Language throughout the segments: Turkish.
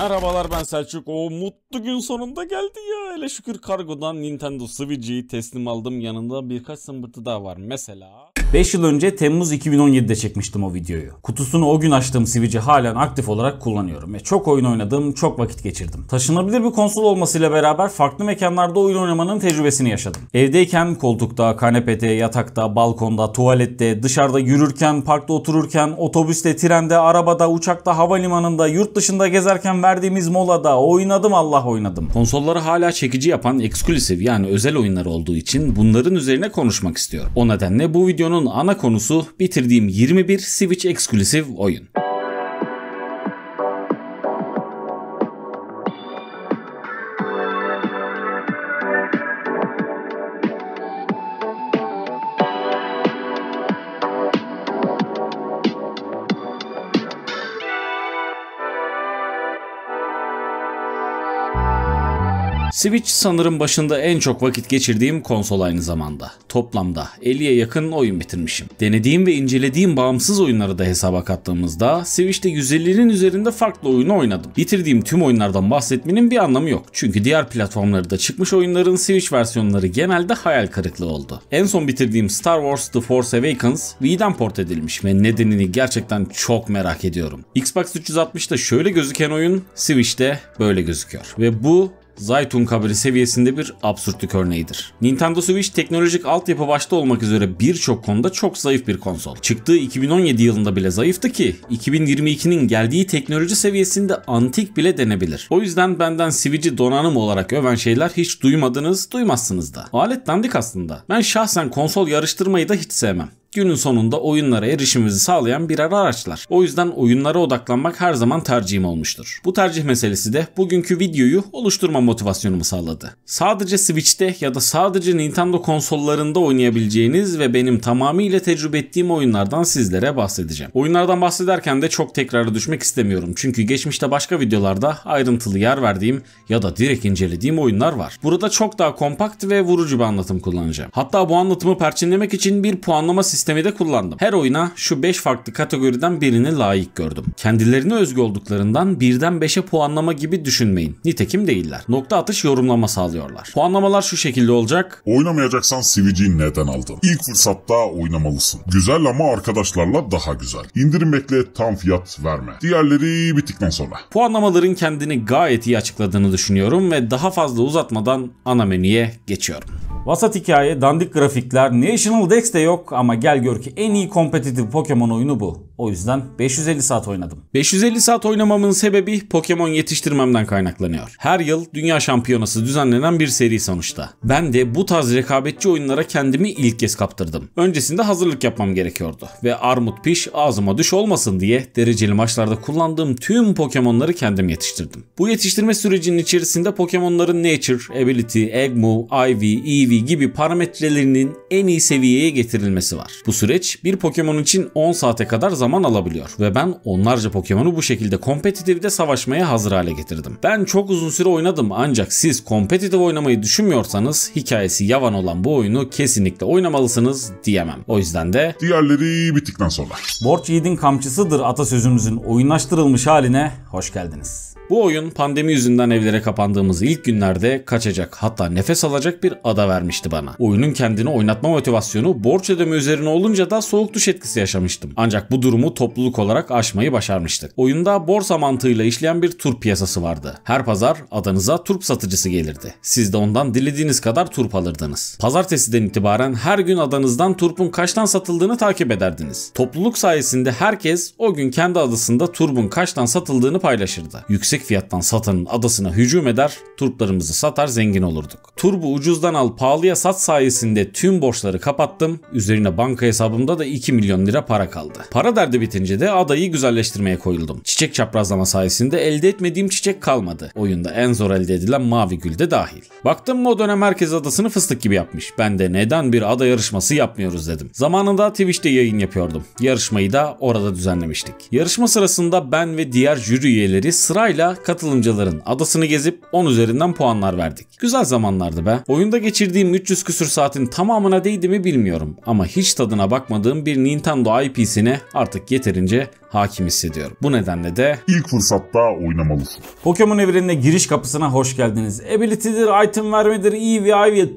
Merhabalar ben Selçuk. O mutlu gün sonunda geldi ya. Hele şükür kargodan Nintendo Switch'i teslim aldım. Yanında birkaç sımbırtı daha var. Mesela... 5 yıl önce Temmuz 2017'de çekmiştim o videoyu. Kutusunu o gün açtığım Switch'i halen aktif olarak kullanıyorum ve çok oyun oynadım, çok vakit geçirdim. Taşınabilir bir konsol olmasıyla beraber farklı mekanlarda oyun oynamanın tecrübesini yaşadım. Evdeyken koltukta, kanepede, yatakta, balkonda, tuvalette, dışarıda yürürken, parkta otururken, otobüste, trende, arabada, uçakta, havalimanında, yurt dışında gezerken verdiğimiz molada oynadım Allah oynadım. Konsolları hala çekici yapan eksklusif yani özel oyunlar olduğu için bunların üzerine konuşmak istiyorum. O nedenle bu videonun videonun ana konusu bitirdiğim 21 Switch Exclusive oyun. Switch sanırım başında en çok vakit geçirdiğim konsol aynı zamanda. Toplamda 50'ye yakın oyun bitirmişim. Denediğim ve incelediğim bağımsız oyunları da hesaba kattığımızda Switch'te 150'nin üzerinde farklı oyunu oynadım. Bitirdiğim tüm oyunlardan bahsetmenin bir anlamı yok. Çünkü diğer platformlarda çıkmış oyunların Switch versiyonları genelde hayal kırıklığı oldu. En son bitirdiğim Star Wars The Force Awakens Wii'den port edilmiş ve nedenini gerçekten çok merak ediyorum. Xbox 360'da şöyle gözüken oyun Switch'te böyle gözüküyor ve bu Zaytun kabri seviyesinde bir absürtlük örneğidir. Nintendo Switch teknolojik altyapı başta olmak üzere birçok konuda çok zayıf bir konsol. Çıktığı 2017 yılında bile zayıftı ki 2022'nin geldiği teknoloji seviyesinde antik bile denebilir. O yüzden benden Switch'i donanım olarak öven şeyler hiç duymadınız, duymazsınız da. Alet dandik aslında. Ben şahsen konsol yarıştırmayı da hiç sevmem günün sonunda oyunlara erişimimizi sağlayan birer araçlar. O yüzden oyunlara odaklanmak her zaman tercihim olmuştur. Bu tercih meselesi de bugünkü videoyu oluşturma motivasyonumu sağladı. Sadece Switch'te ya da sadece Nintendo konsollarında oynayabileceğiniz ve benim tamamıyla tecrübe ettiğim oyunlardan sizlere bahsedeceğim. Oyunlardan bahsederken de çok tekrara düşmek istemiyorum. Çünkü geçmişte başka videolarda ayrıntılı yer verdiğim ya da direkt incelediğim oyunlar var. Burada çok daha kompakt ve vurucu bir anlatım kullanacağım. Hatta bu anlatımı perçinlemek için bir puanlama sistemi sistemi de kullandım. Her oyuna şu 5 farklı kategoriden birini layık gördüm. Kendilerine özgü olduklarından birden 5'e puanlama gibi düşünmeyin. Nitekim değiller. Nokta atış yorumlama sağlıyorlar. Puanlamalar şu şekilde olacak. Oynamayacaksan Switch'i neden aldın? İlk fırsatta oynamalısın. Güzel ama arkadaşlarla daha güzel. İndirim bekle tam fiyat verme. Diğerleri bittikten sonra. Puanlamaların kendini gayet iyi açıkladığını düşünüyorum ve daha fazla uzatmadan ana menüye geçiyorum. Vasat hikaye, dandik grafikler, National Dex de yok ama gel gör ki en iyi kompetitif Pokemon oyunu bu. O yüzden 550 saat oynadım. 550 saat oynamamın sebebi Pokemon yetiştirmemden kaynaklanıyor. Her yıl dünya şampiyonası düzenlenen bir seri sonuçta. Ben de bu tarz rekabetçi oyunlara kendimi ilk kez kaptırdım. Öncesinde hazırlık yapmam gerekiyordu ve armut piş ağzıma düş olmasın diye dereceli maçlarda kullandığım tüm Pokemon'ları kendim yetiştirdim. Bu yetiştirme sürecinin içerisinde Pokemon'ların Nature, Ability, Egg Move, Ivy, Eevee gibi parametrelerinin en iyi seviyeye getirilmesi var. Bu süreç bir Pokemon için 10 saate kadar zaman zaman alabiliyor ve ben onlarca Pokemon'u bu şekilde kompetitifte savaşmaya hazır hale getirdim. Ben çok uzun süre oynadım ancak siz kompetitif oynamayı düşünmüyorsanız hikayesi yavan olan bu oyunu kesinlikle oynamalısınız diyemem. O yüzden de diğerleri bittikten sonra. Borç yiğidin kamçısıdır atasözümüzün oyunlaştırılmış haline hoş geldiniz. Bu oyun pandemi yüzünden evlere kapandığımız ilk günlerde kaçacak hatta nefes alacak bir ada vermişti bana. Oyunun kendini oynatma motivasyonu borç ödeme üzerine olunca da soğuk duş etkisi yaşamıştım. Ancak bu durumu topluluk olarak aşmayı başarmıştık. Oyunda borsa mantığıyla işleyen bir tur piyasası vardı. Her pazar adanıza turp satıcısı gelirdi. Siz de ondan dilediğiniz kadar turp alırdınız. Pazartesiden itibaren her gün adanızdan turpun kaçtan satıldığını takip ederdiniz. Topluluk sayesinde herkes o gün kendi adasında turbun kaçtan satıldığını paylaşırdı. Yüksek yüksek fiyattan satanın adasına hücum eder, turplarımızı satar zengin olurduk. Turbu ucuzdan al pahalıya sat sayesinde tüm borçları kapattım. Üzerine banka hesabımda da 2 milyon lira para kaldı. Para derdi bitince de adayı güzelleştirmeye koyuldum. Çiçek çaprazlama sayesinde elde etmediğim çiçek kalmadı. Oyunda en zor elde edilen mavi gül de dahil. Baktım mı o dönem merkez adasını fıstık gibi yapmış. Ben de neden bir ada yarışması yapmıyoruz dedim. Zamanında Twitch'te yayın yapıyordum. Yarışmayı da orada düzenlemiştik. Yarışma sırasında ben ve diğer jüri üyeleri sırayla katılımcıların adasını gezip 10 üzerinden puanlar verdik. Güzel zamanlardı be. Oyunda geçirdiğim 300 küsür saatin tamamına değdi mi bilmiyorum ama hiç tadına bakmadığım bir Nintendo IP'sine artık yeterince hakim hissediyorum. Bu nedenle de ilk fırsatta oynamalısın. Pokemon evrenine giriş kapısına hoş geldiniz. Ability'dir, item vermedir, EV, IV...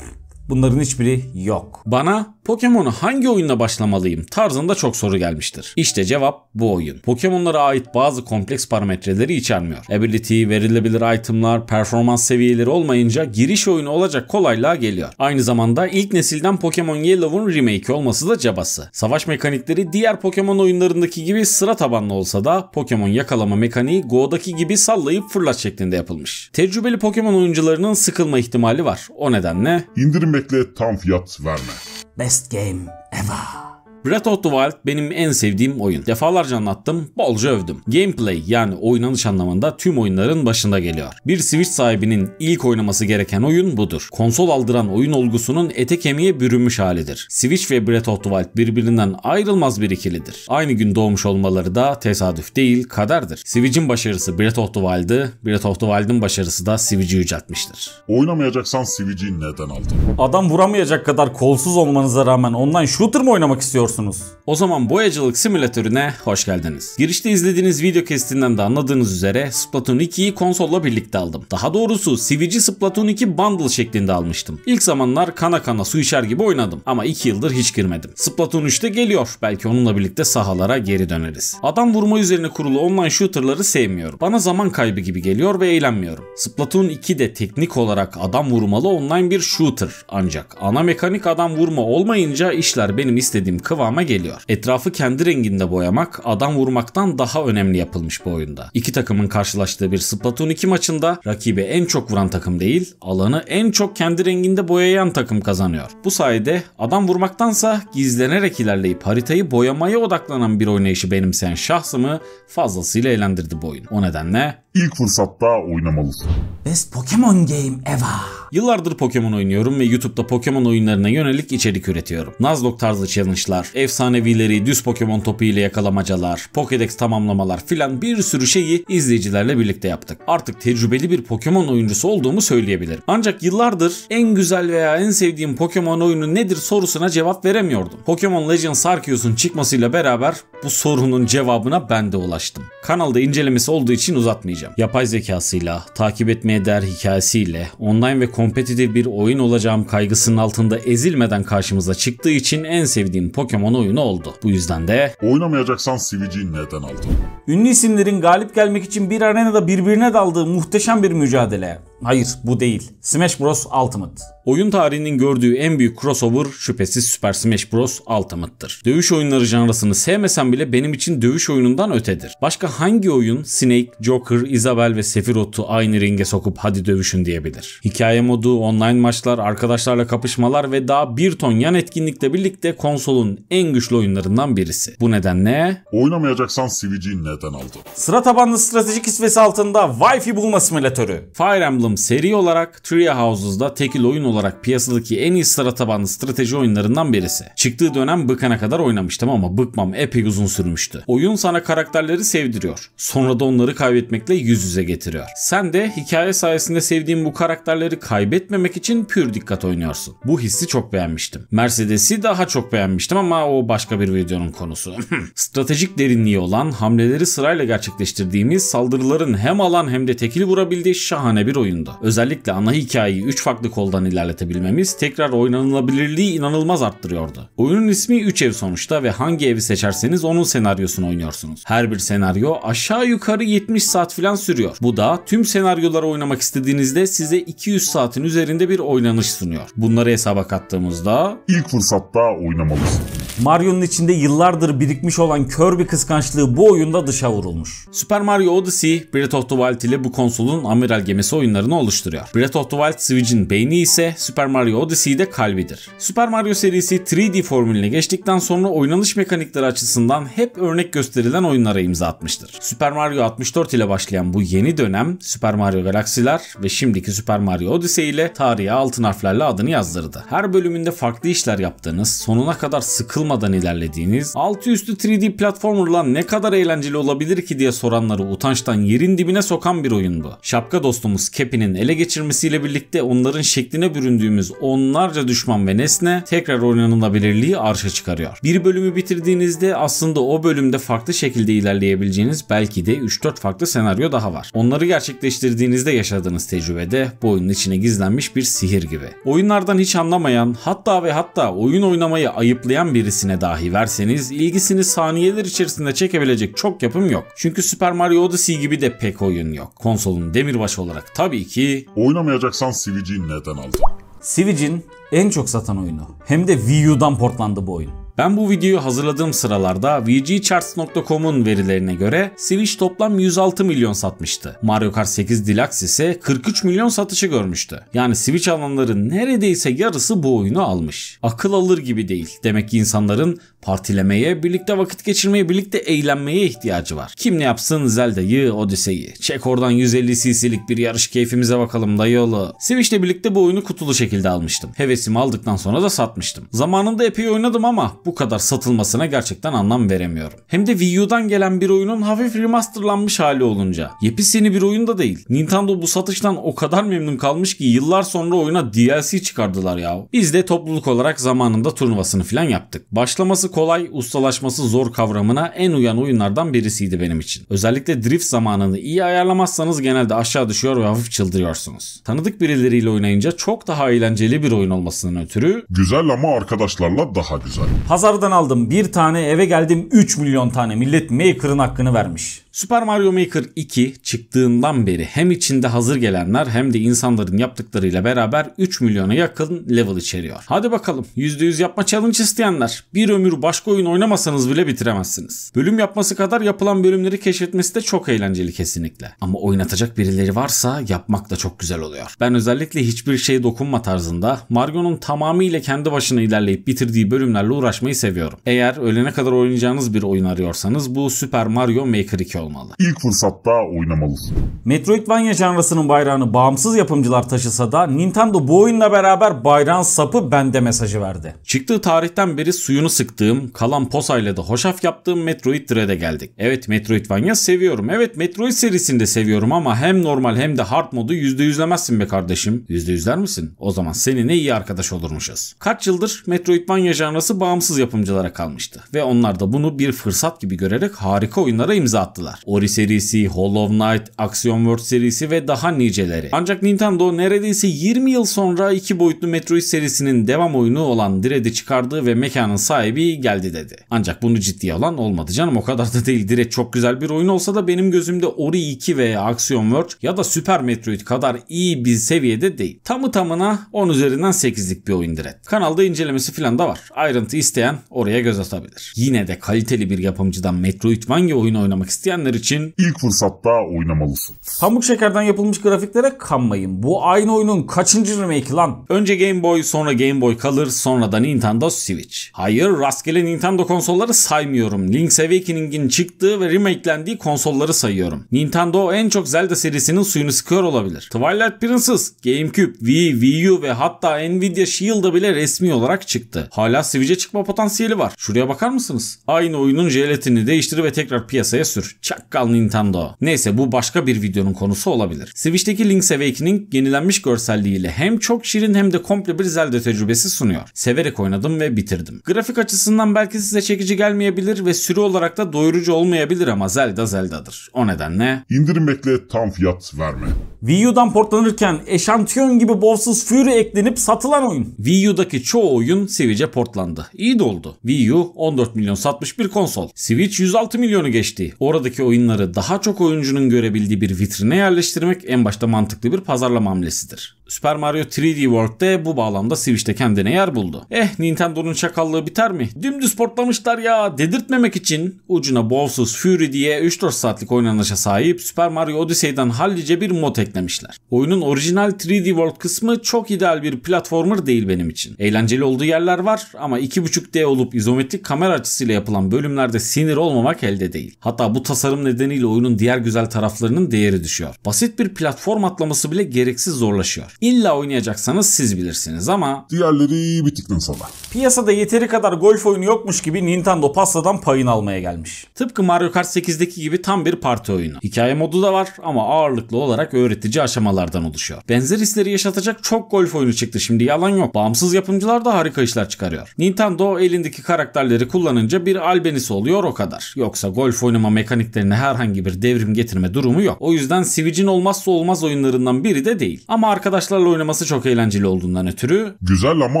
Bunların hiçbiri yok. Bana Pokemon'u hangi oyunla başlamalıyım tarzında çok soru gelmiştir. İşte cevap bu oyun. Pokemon'lara ait bazı kompleks parametreleri içermiyor. Ability, verilebilir itemlar, performans seviyeleri olmayınca giriş oyunu olacak kolaylığa geliyor. Aynı zamanda ilk nesilden Pokemon Yellow'un remake olması da cabası. Savaş mekanikleri diğer Pokemon oyunlarındaki gibi sıra tabanlı olsa da Pokemon yakalama mekaniği Go'daki gibi sallayıp fırlat şeklinde yapılmış. Tecrübeli Pokemon oyuncularının sıkılma ihtimali var. O nedenle indirin Kesinlikle tam fiyat verme. Best game ever. Breath of the Wild benim en sevdiğim oyun. Defalarca anlattım, bolca övdüm. Gameplay yani oynanış anlamında tüm oyunların başında geliyor. Bir Switch sahibinin ilk oynaması gereken oyun budur. Konsol aldıran oyun olgusunun ete kemiğe bürünmüş halidir. Switch ve Breath of the Wild birbirinden ayrılmaz bir ikilidir. Aynı gün doğmuş olmaları da tesadüf değil, kaderdir. Switch'in başarısı Breath of the Wild'ı, Breath of the Wild'ın başarısı da Switch'i yüceltmiştir. Oynamayacaksan Switch'i neden aldın? Adam vuramayacak kadar kolsuz olmanıza rağmen online shooter mı oynamak istiyor? yapabiliyorsunuz. O zaman boyacılık simülatörüne hoş geldiniz. Girişte izlediğiniz video kesitinden de anladığınız üzere Splatoon 2'yi konsolla birlikte aldım. Daha doğrusu sivici Splatoon 2 bundle şeklinde almıştım. İlk zamanlar kana kana su içer gibi oynadım ama 2 yıldır hiç girmedim. Splatoon 3 de geliyor. Belki onunla birlikte sahalara geri döneriz. Adam vurma üzerine kurulu online shooterları sevmiyorum. Bana zaman kaybı gibi geliyor ve eğlenmiyorum. Splatoon 2 de teknik olarak adam vurmalı online bir shooter. Ancak ana mekanik adam vurma olmayınca işler benim istediğim kıvamda kıvama geliyor. Etrafı kendi renginde boyamak adam vurmaktan daha önemli yapılmış bu oyunda. İki takımın karşılaştığı bir Splatoon 2 maçında rakibi en çok vuran takım değil, alanı en çok kendi renginde boyayan takım kazanıyor. Bu sayede adam vurmaktansa gizlenerek ilerleyip haritayı boyamaya odaklanan bir oynayışı benimseyen şahsımı fazlasıyla eğlendirdi bu oyun. O nedenle ilk fırsatta oynamalısın. Best Pokemon Game ever. Yıllardır Pokemon oynuyorum ve YouTube'da Pokemon oyunlarına yönelik içerik üretiyorum. Nuzlocke tarzı challenge'lar, efsanevileri, düz Pokemon topu ile yakalamacalar, Pokédex tamamlamalar filan bir sürü şeyi izleyicilerle birlikte yaptık. Artık tecrübeli bir Pokemon oyuncusu olduğumu söyleyebilirim. Ancak yıllardır en güzel veya en sevdiğim Pokemon oyunu nedir sorusuna cevap veremiyordum. Pokemon Legends Arceus'un çıkmasıyla beraber bu sorunun cevabına ben de ulaştım. Kanalda incelemesi olduğu için uzatmayacağım. Yapay zekasıyla, takip etmeye değer hikayesiyle, online ve kompetitif bir oyun olacağım kaygısının altında ezilmeden karşımıza çıktığı için en sevdiğim Pokemon Pokemon oyunu oldu. Bu yüzden de oynamayacaksan Switch'i neden aldın? Ünlü isimlerin galip gelmek için bir arenada birbirine daldığı muhteşem bir mücadele. Hayır bu değil. Smash Bros Ultimate. Oyun tarihinin gördüğü en büyük crossover şüphesiz Super Smash Bros Ultimate'tır. Dövüş oyunları janrasını sevmesen bile benim için dövüş oyunundan ötedir. Başka hangi oyun Snake, Joker, Isabel ve Sephiroth'u aynı ringe sokup hadi dövüşün diyebilir? Hikaye modu, online maçlar, arkadaşlarla kapışmalar ve daha bir ton yan etkinlikle birlikte konsolun en güçlü oyunlarından birisi. Bu nedenle... Oynamayacaksan Switch'i neden aldın? Sıra tabanlı stratejik isvesi altında Wi-Fi bulma simülatörü. Fire Emblem Gollum seri olarak Treehouses'da tekil oyun olarak piyasadaki en iyi sıra tabanlı strateji oyunlarından birisi. Çıktığı dönem bıkana kadar oynamıştım ama bıkmam epey uzun sürmüştü. Oyun sana karakterleri sevdiriyor. Sonra da onları kaybetmekle yüz yüze getiriyor. Sen de hikaye sayesinde sevdiğin bu karakterleri kaybetmemek için pür dikkat oynuyorsun. Bu hissi çok beğenmiştim. Mercedes'i daha çok beğenmiştim ama o başka bir videonun konusu. Stratejik derinliği olan hamleleri sırayla gerçekleştirdiğimiz saldırıların hem alan hem de tekil vurabildiği şahane bir oyun oyunda. Özellikle ana hikayeyi 3 farklı koldan ilerletebilmemiz tekrar oynanılabilirliği inanılmaz arttırıyordu. Oyunun ismi 3 ev sonuçta ve hangi evi seçerseniz onun senaryosunu oynuyorsunuz. Her bir senaryo aşağı yukarı 70 saat filan sürüyor. Bu da tüm senaryoları oynamak istediğinizde size 200 saatin üzerinde bir oynanış sunuyor. Bunları hesaba kattığımızda ilk fırsatta oynamalısınız. Mario'nun içinde yıllardır birikmiş olan kör bir kıskançlığı bu oyunda dışa vurulmuş. Super Mario Odyssey, Breath of the Wild ile bu konsolun amiral gemisi oyunlarını oluşturuyor. Breath of the Wild Switch'in beyni ise Super Mario Odyssey'de kalbidir. Super Mario serisi 3D formülüne geçtikten sonra oynanış mekanikleri açısından hep örnek gösterilen oyunlara imza atmıştır. Super Mario 64 ile başlayan bu yeni dönem Super Mario Galaxy'ler ve şimdiki Super Mario Odyssey ile tarihe altın harflerle adını yazdırdı. Her bölümünde farklı işler yaptığınız, sonuna kadar sıkılmadığınız yorulmadan ilerlediğiniz, altı üstü 3D platformerla ne kadar eğlenceli olabilir ki diye soranları utançtan yerin dibine sokan bir oyundu. Şapka dostumuz Kepi'nin ele geçirmesiyle birlikte onların şekline büründüğümüz onlarca düşman ve nesne tekrar oynanılabilirliği arşa çıkarıyor. Bir bölümü bitirdiğinizde aslında o bölümde farklı şekilde ilerleyebileceğiniz belki de 3-4 farklı senaryo daha var. Onları gerçekleştirdiğinizde yaşadığınız tecrübede bu oyunun içine gizlenmiş bir sihir gibi. Oyunlardan hiç anlamayan hatta ve hatta oyun oynamayı ayıplayan birisi birisine dahi verseniz ilgisini saniyeler içerisinde çekebilecek çok yapım yok. Çünkü Super Mario Odyssey gibi de pek oyun yok. Konsolun demirbaşı olarak tabii ki... Oynamayacaksan Switch'i neden aldın? Switch'in en çok satan oyunu. Hem de Wii U'dan portlandı bu oyun. Ben bu videoyu hazırladığım sıralarda VGCharts.com'un verilerine göre Switch toplam 106 milyon satmıştı. Mario Kart 8 Deluxe ise 43 milyon satışı görmüştü. Yani Switch alanların neredeyse yarısı bu oyunu almış. Akıl alır gibi değil. Demek ki insanların partilemeye, birlikte vakit geçirmeye, birlikte eğlenmeye ihtiyacı var. Kim ne yapsın Zelda'yı, Odyssey'i. Çek oradan 150 cc'lik bir yarış keyfimize bakalım Dayalı. Switch'le birlikte bu oyunu kutulu şekilde almıştım. Hevesimi aldıktan sonra da satmıştım. Zamanında epey oynadım ama bu bu kadar satılmasına gerçekten anlam veremiyorum. Hem de Wii U'dan gelen bir oyunun hafif remasterlanmış hali olunca. Yepyeni bir oyun da değil. Nintendo bu satıştan o kadar memnun kalmış ki yıllar sonra oyuna DLC çıkardılar ya. Biz de topluluk olarak zamanında turnuvasını filan yaptık. Başlaması kolay, ustalaşması zor kavramına en uyan oyunlardan birisiydi benim için. Özellikle drift zamanını iyi ayarlamazsanız genelde aşağı düşüyor ve hafif çıldırıyorsunuz. Tanıdık birileriyle oynayınca çok daha eğlenceli bir oyun olmasının ötürü Güzel ama arkadaşlarla daha güzel. Pazardan aldım bir tane eve geldim 3 milyon tane millet Maker'ın hakkını vermiş. Super Mario Maker 2 çıktığından beri hem içinde hazır gelenler hem de insanların yaptıklarıyla beraber 3 milyona yakın level içeriyor. Hadi bakalım %100 yapma challenge isteyenler bir ömür başka oyun oynamasanız bile bitiremezsiniz. Bölüm yapması kadar yapılan bölümleri keşfetmesi de çok eğlenceli kesinlikle. Ama oynatacak birileri varsa yapmak da çok güzel oluyor. Ben özellikle hiçbir şeye dokunma tarzında Mario'nun tamamıyla kendi başına ilerleyip bitirdiği bölümlerle uğraşmayı seviyorum. Eğer ölene kadar oynayacağınız bir oyun arıyorsanız bu Super Mario Maker 2 olmalı. İlk fırsatta oynamalısın. Metroidvania janrasının bayrağını bağımsız yapımcılar taşısa da Nintendo bu oyunla beraber bayrağın sapı bende mesajı verdi. Çıktığı tarihten beri suyunu sıktığım, kalan posayla da hoşaf yaptığım Metroid Dread'e geldik. Evet Metroidvania seviyorum. Evet Metroid serisinde seviyorum ama hem normal hem de hard modu %100'lemezsin be kardeşim. %100'ler misin? O zaman seninle iyi arkadaş olurmuşuz. Kaç yıldır Metroidvania janrası bağımsız yapımcılara kalmıştı ve onlar da bunu bir fırsat gibi görerek harika oyunlara imza attılar çıkardılar. Ori serisi, Hollow Knight, Action World serisi ve daha niceleri. Ancak Nintendo neredeyse 20 yıl sonra iki boyutlu Metroid serisinin devam oyunu olan Dread'i çıkardı ve mekanın sahibi geldi dedi. Ancak bunu ciddiye alan olmadı canım o kadar da değil. Dread çok güzel bir oyun olsa da benim gözümde Ori 2 veya Action World ya da Super Metroid kadar iyi bir seviyede değil. Tamı tamına 10 üzerinden 8'lik bir oyun Dread. Kanalda incelemesi falan da var. Ayrıntı isteyen oraya göz atabilir. Yine de kaliteli bir yapımcıdan Metroidvania oyunu oynamak isteyen isteyenler için ilk fırsatta oynamalısın. Pamuk şekerden yapılmış grafiklere kanmayın. Bu aynı oyunun kaçıncı remake lan? Önce Game Boy, sonra Game Boy Color, sonra da Nintendo Switch. Hayır, rastgele Nintendo konsolları saymıyorum. Link's Awakening'in çıktığı ve remake'lendiği konsolları sayıyorum. Nintendo en çok Zelda serisinin suyunu sıkıyor olabilir. Twilight Princess, GameCube, Wii, Wii U ve hatta Nvidia Shield'a bile resmi olarak çıktı. Hala Switch'e çıkma potansiyeli var. Şuraya bakar mısınız? Aynı oyunun jelatini değiştir ve tekrar piyasaya sür. Çakkal Nintendo. Neyse bu başka bir videonun konusu olabilir. Switch'teki Link's Awakening yenilenmiş görselliğiyle hem çok şirin hem de komple bir Zelda tecrübesi sunuyor. Severek oynadım ve bitirdim. Grafik açısından belki size çekici gelmeyebilir ve sürü olarak da doyurucu olmayabilir ama Zelda Zelda'dır. O nedenle... İndirim bekle tam fiyat verme. Wii U'dan portlanırken eşantiyon gibi Bowser's Fury eklenip satılan oyun. Wii U'daki çoğu oyun Switch'e portlandı. İyi de oldu. Wii U 14 milyon satmış bir konsol. Switch 106 milyonu geçti. Oradaki sonraki oyunları daha çok oyuncunun görebildiği bir vitrine yerleştirmek en başta mantıklı bir pazarlama hamlesidir. Super Mario 3D World'de bu bağlamda Switch'te kendine yer buldu. Eh Nintendo'nun çakallığı biter mi? Dümdüz portlamışlar ya dedirtmemek için ucuna Bowser's Fury diye 3-4 saatlik oynanışa sahip Super Mario Odyssey'den hallice bir mod eklemişler. Oyunun orijinal 3D World kısmı çok ideal bir platformer değil benim için. Eğlenceli olduğu yerler var ama 2.5D olup izometrik kamera açısıyla yapılan bölümlerde sinir olmamak elde değil. Hatta bu tasarım nedeniyle oyunun diğer güzel taraflarının değeri düşüyor. Basit bir platform atlaması bile gereksiz zorlaşıyor. İlla oynayacaksanız siz bilirsiniz ama diğerleri bittikten sonra. Piyasada yeteri kadar golf oyunu yokmuş gibi Nintendo pastadan payını almaya gelmiş. Tıpkı Mario Kart 8'deki gibi tam bir parti oyunu. Hikaye modu da var ama ağırlıklı olarak öğretici aşamalardan oluşuyor. Benzer hisleri yaşatacak çok golf oyunu çıktı şimdi yalan yok. Bağımsız yapımcılar da harika işler çıkarıyor. Nintendo elindeki karakterleri kullanınca bir albenisi oluyor o kadar. Yoksa golf oynama mekaniklerine herhangi bir devrim getirme durumu yok. O yüzden Switch'in olmazsa olmaz oyunlarından biri de değil. Ama arkadaşlar arkadaşlarla oynaması çok eğlenceli olduğundan ötürü. Güzel ama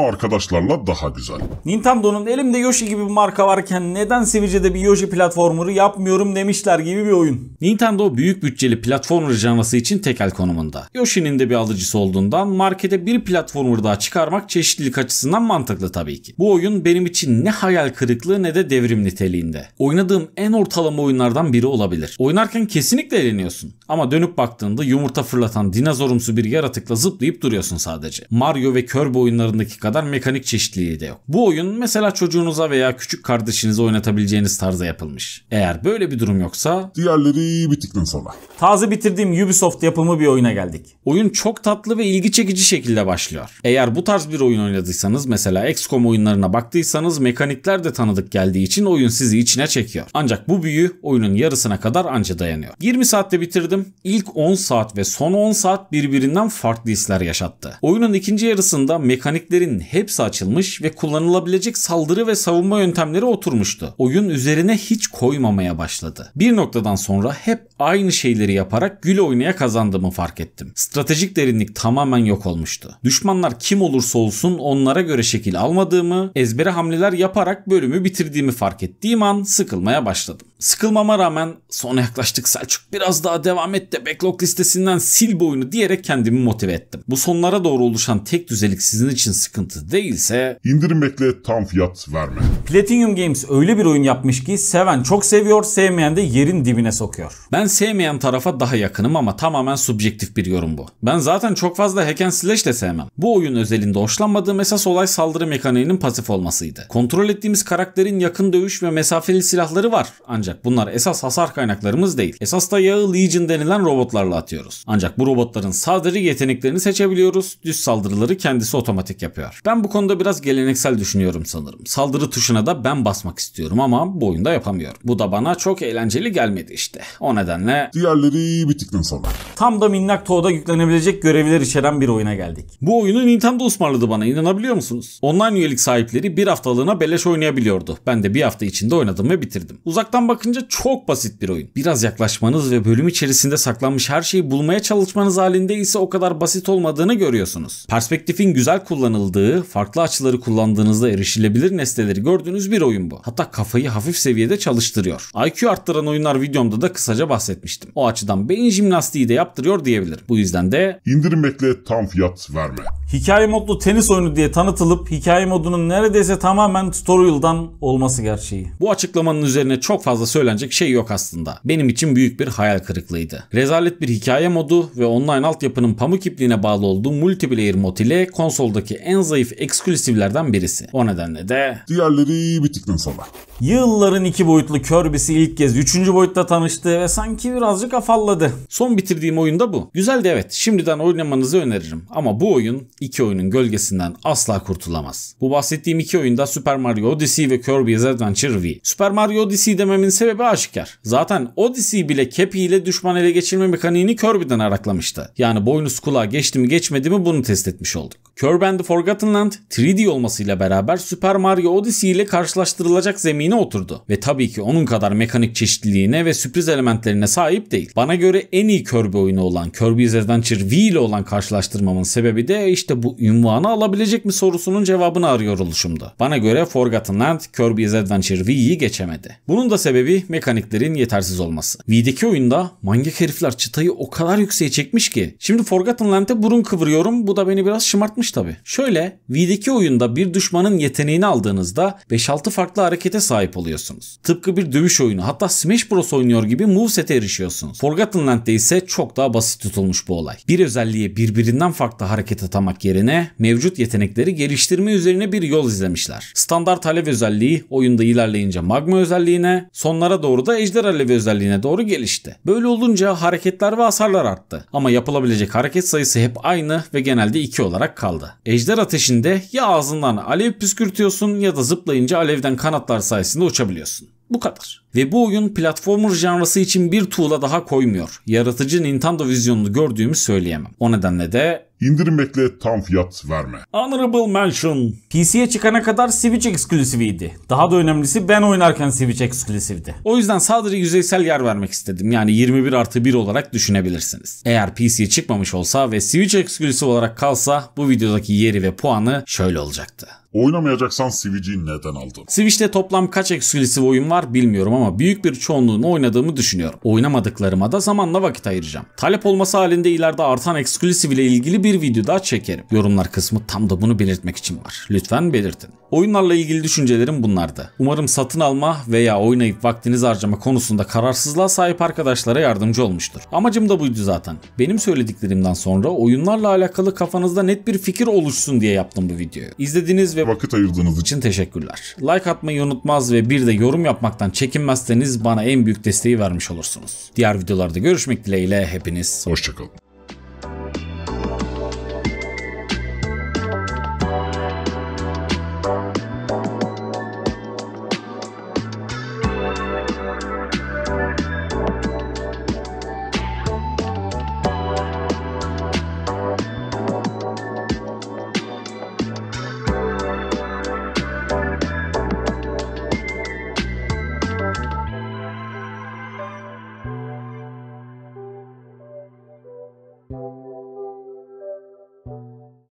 arkadaşlarla daha güzel. Nintendo'nun elimde Yoshi gibi bir marka varken neden Sivice'de bir Yoshi platformuru yapmıyorum demişler gibi bir oyun. Nintendo büyük bütçeli platformer canlısı için tekel konumunda. Yoshi'nin de bir alıcısı olduğundan markete bir platformer daha çıkarmak çeşitlilik açısından mantıklı tabii ki. Bu oyun benim için ne hayal kırıklığı ne de devrim niteliğinde. Oynadığım en ortalama oyunlardan biri olabilir. Oynarken kesinlikle eğleniyorsun. Ama dönüp baktığında yumurta fırlatan dinozorumsu bir yaratıkla zıp zıplayıp duruyorsun sadece. Mario ve Kirby oyunlarındaki kadar mekanik çeşitliliği de yok. Bu oyun mesela çocuğunuza veya küçük kardeşinize oynatabileceğiniz tarzda yapılmış. Eğer böyle bir durum yoksa... Diğerleri bir tıkın sonra. Taze bitirdiğim Ubisoft yapımı bir oyuna geldik. Oyun çok tatlı ve ilgi çekici şekilde başlıyor. Eğer bu tarz bir oyun oynadıysanız mesela XCOM oyunlarına baktıysanız mekanikler de tanıdık geldiği için oyun sizi içine çekiyor. Ancak bu büyü oyunun yarısına kadar anca dayanıyor. 20 saatte bitirdim. İlk 10 saat ve son 10 saat birbirinden farklı hisler refleksler yaşattı. Oyunun ikinci yarısında mekaniklerin hepsi açılmış ve kullanılabilecek saldırı ve savunma yöntemleri oturmuştu. Oyun üzerine hiç koymamaya başladı. Bir noktadan sonra hep aynı şeyleri yaparak gül oynaya kazandığımı fark ettim. Stratejik derinlik tamamen yok olmuştu. Düşmanlar kim olursa olsun onlara göre şekil almadığımı, ezbere hamleler yaparak bölümü bitirdiğimi fark ettiğim an sıkılmaya başladım. Sıkılmama rağmen sona yaklaştık Selçuk biraz daha devam et de backlog listesinden sil bu oyunu diyerek kendimi motive ettim. Bu sonlara doğru oluşan tek düzelik sizin için sıkıntı değilse indirim bekle tam fiyat verme. Platinum Games öyle bir oyun yapmış ki seven çok seviyor sevmeyen de yerin dibine sokuyor. Ben sevmeyen tarafa daha yakınım ama tamamen subjektif bir yorum bu. Ben zaten çok fazla hack slash de sevmem. Bu oyun özelinde hoşlanmadığım esas olay saldırı mekaniğinin pasif olmasıydı. Kontrol ettiğimiz karakterin yakın dövüş ve mesafeli silahları var ancak bunlar esas hasar kaynaklarımız değil. Esas da yağı Legion denilen robotlarla atıyoruz. Ancak bu robotların saldırı yeteneklerini seçebiliyoruz. Düz saldırıları kendisi otomatik yapıyor. Ben bu konuda biraz geleneksel düşünüyorum sanırım. Saldırı tuşuna da ben basmak istiyorum ama bu oyunda yapamıyorum. Bu da bana çok eğlenceli gelmedi işte. O nedenle nedenle diğerleri bir tık sonra. Tam da minnak toğda yüklenebilecek görevler içeren bir oyuna geldik. Bu oyunu Nintendo ısmarladı bana inanabiliyor musunuz? Online üyelik sahipleri bir haftalığına beleş oynayabiliyordu. Ben de bir hafta içinde oynadım ve bitirdim. Uzaktan bakınca çok basit bir oyun. Biraz yaklaşmanız ve bölüm içerisinde saklanmış her şeyi bulmaya çalışmanız halinde ise o kadar basit olmadığını görüyorsunuz. Perspektifin güzel kullanıldığı, farklı açıları kullandığınızda erişilebilir nesneleri gördüğünüz bir oyun bu. Hatta kafayı hafif seviyede çalıştırıyor. IQ arttıran oyunlar videomda da kısaca bahsedeceğim bahsetmiştim. O açıdan beyin jimnastiği de yaptırıyor diyebilirim. Bu yüzden de indirmekle tam fiyat verme. Hikaye modlu tenis oyunu diye tanıtılıp hikaye modunun neredeyse tamamen tutorial'dan olması gerçeği. Bu açıklamanın üzerine çok fazla söylenecek şey yok aslında. Benim için büyük bir hayal kırıklığıydı. Rezalet bir hikaye modu ve online altyapının pamuk ipliğine bağlı olduğu multiplayer mod ile konsoldaki en zayıf eksklusivlerden birisi. O nedenle de diğerleri bir tıklın sana. Yılların iki boyutlu Kirby'si ilk kez 3. boyutta tanıştı ve sanki sanki birazcık afalladı. Son bitirdiğim oyun da bu. Güzel de evet şimdiden oynamanızı öneririm. Ama bu oyun iki oyunun gölgesinden asla kurtulamaz. Bu bahsettiğim iki oyunda Super Mario Odyssey ve Kirby's Adventure V. Super Mario Odyssey dememin sebebi aşikar. Zaten Odyssey bile Cappy ile düşman ele geçirme mekaniğini Kirby'den araklamıştı. Yani boynuz kulağa geçti mi geçmedi mi bunu test etmiş olduk. Kirby and the Forgotten Land 3D olmasıyla beraber Super Mario Odyssey ile karşılaştırılacak zemine oturdu. Ve tabii ki onun kadar mekanik çeşitliliğine ve sürpriz elementlerine özelliklerine sahip değil. Bana göre en iyi Kirby oyunu olan Kirby Adventure V ile olan karşılaştırmamın sebebi de işte bu ünvanı alabilecek mi sorusunun cevabını arıyor oluşumda. Bana göre Forgotten Land Kirby's Adventure V'yi geçemedi. Bunun da sebebi mekaniklerin yetersiz olması. V'deki oyunda manyak herifler çıtayı o kadar yükseğe çekmiş ki. Şimdi Forgotten Land'e burun kıvırıyorum bu da beni biraz şımartmış tabi. Şöyle V'deki oyunda bir düşmanın yeteneğini aldığınızda 5-6 farklı harekete sahip oluyorsunuz. Tıpkı bir dövüş oyunu hatta Smash Bros oynuyor gibi moveset ücrete erişiyorsunuz. Forgotten Land'de ise çok daha basit tutulmuş bu olay. Bir özelliğe birbirinden farklı hareket atamak yerine mevcut yetenekleri geliştirme üzerine bir yol izlemişler. Standart alev özelliği oyunda ilerleyince magma özelliğine, sonlara doğru da ejder alevi özelliğine doğru gelişti. Böyle olunca hareketler ve hasarlar arttı. Ama yapılabilecek hareket sayısı hep aynı ve genelde 2 olarak kaldı. Ejder ateşinde ya ağzından alev püskürtüyorsun ya da zıplayınca alevden kanatlar sayesinde uçabiliyorsun. Bu kadar. Ve bu oyun platformer janrası için bir tuğla daha koymuyor. Yaratıcı Nintendo vizyonunu gördüğümü söyleyemem. O nedenle de İndirim tam fiyat verme. Honorable Mention. PC'ye çıkana kadar Switch eksklusiviydi. Daha da önemlisi ben oynarken Switch eksklusivdi. O yüzden sadece yüzeysel yer vermek istedim. Yani 21 artı 1 olarak düşünebilirsiniz. Eğer PC'ye çıkmamış olsa ve Switch eksklusif olarak kalsa bu videodaki yeri ve puanı şöyle olacaktı. Oynamayacaksan Switch'i neden aldın? Switch'te toplam kaç eksklusif oyun var bilmiyorum ama ama büyük bir çoğunluğunu oynadığımı düşünüyorum. Oynamadıklarıma da zamanla vakit ayıracağım. Talep olması halinde ileride artan eksklusif ile ilgili bir video daha çekerim. Yorumlar kısmı tam da bunu belirtmek için var. Lütfen belirtin. Oyunlarla ilgili düşüncelerim bunlardı. Umarım satın alma veya oynayıp vaktinizi harcama konusunda kararsızlığa sahip arkadaşlara yardımcı olmuştur. Amacım da buydu zaten. Benim söylediklerimden sonra oyunlarla alakalı kafanızda net bir fikir oluşsun diye yaptım bu videoyu. İzlediğiniz ve vakit ayırdığınız için teşekkürler. Like atmayı unutmaz ve bir de yorum yapmaktan çekinmeyin etmezseniz bana en büyük desteği vermiş olursunuz. Diğer videolarda görüşmek dileğiyle hepiniz hoşçakalın.